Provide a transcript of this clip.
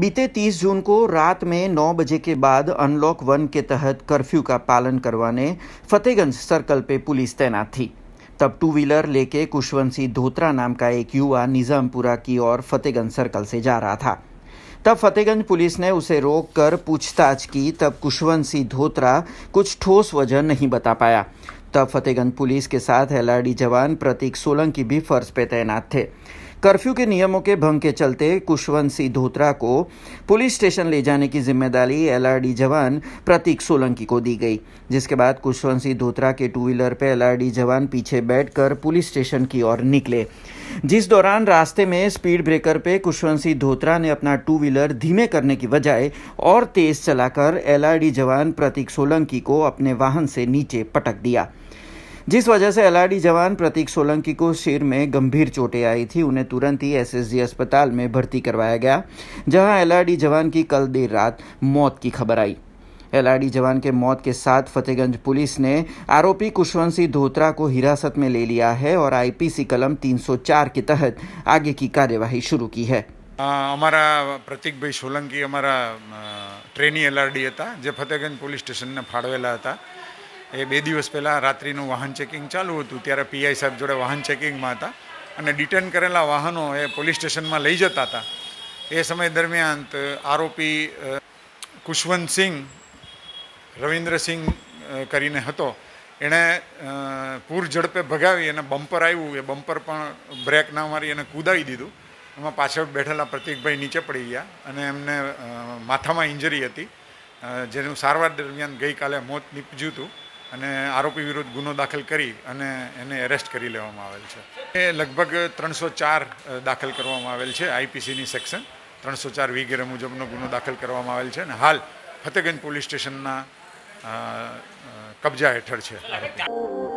बीते 30 जून को रात में 9 बजे के बाद अनलॉक वन के तहत कर्फ्यू का पालन करवाने फतेहगंज सर्कल पे पुलिस तैनात थी तब टू व्हीलर लेके कुशवंशी धोत्रा नाम का एक युवा निजामपुरा की ओर फतेहगंज सर्कल से जा रहा था तब फतेहगंज पुलिस ने उसे रोक कर पूछताछ की तब कुशवंशी धोत्रा कुछ ठोस वजह नहीं बता पाया तब फतेहगंज पुलिस के साथ एलआरडी जवान प्रतीक सोलंकी भी फर्ज पे तैनात थे कर्फ्यू के नियमों के भंग के चलते कुशवंत सिंह धोत्रा को पुलिस स्टेशन ले जाने की जिम्मेदारी एलआरडी जवान प्रतीक सोलंकी को दी गई जिसके बाद कुशवंत सिंह धोत्रा के टू व्हीलर पर एलआरडी जवान पीछे बैठकर पुलिस स्टेशन की ओर निकले जिस दौरान रास्ते में स्पीड ब्रेकर पे कुशवंत सिंह धोत्रा ने अपना टू व्हीलर धीमे करने की बजाय और तेज चलाकर एलआरडी जवान प्रतीक सोलंकी को अपने वाहन से नीचे पटक दिया जिस वजह से एलआरडी जवान प्रतीक सोलंकी को सिर में गंभीर चोटें आई थी उन्हें तुरंत ही एसएसजी अस्पताल में भर्ती करवाया गया जहां एलआरडी जवान की कल देर रात मौत की खबर आई एलआरडी जवान के मौत के साथ फतेहगंज पुलिस ने आरोपी कुशवंत सिंह धोत्रा को हिरासत में ले लिया है और आईपीसी कलम 304 के तहत आगे की कार्यवाही शुरू की है भाई सोलंकी हमारा ट्रेनी एलआरडी था जो फतेहगंज पुलिस स्टेशन ने फाड़वेला था એ બે દિવસ પહેલાં રાત્રિનું વાહન ચેકિંગ ચાલુ હતું ત્યારે પીઆઈ સાહેબ જોડે વાહન ચેકિંગમાં હતા અને ડિટેન કરેલા વાહનો એ પોલીસ સ્ટેશનમાં લઈ જતા હતા એ સમય દરમિયાન આરોપી કુશવંતસિંહ રવિન્દ્રસિંહ કરીને હતો એણે પૂર ઝડપે ભગાવી અને બમ્પર આવ્યું એ બમ્પર પણ બ્રેક ના મારી અને કૂદાવી દીધું એમાં પાછળ બેઠેલા પ્રતિકભાઈ નીચે પડી ગયા અને એમને માથામાં ઇન્જરી હતી જેનું સારવાર દરમિયાન ગઈકાલે મોત નીપજ્યું હતું અને આરોપી વિરુદ્ધ ગુનો દાખલ કરી અને એને એરેસ્ટ કરી લેવામાં આવેલ છે એ લગભગ ત્રણસો ચાર દાખલ કરવામાં આવેલ છે આઈપીસીની સેક્શન ત્રણસો ચાર વિગેરે મુજબનો ગુનો દાખલ કરવામાં આવેલ છે અને હાલ ફતેગંજ પોલીસ સ્ટેશનના કબજા હેઠળ છે આરોપી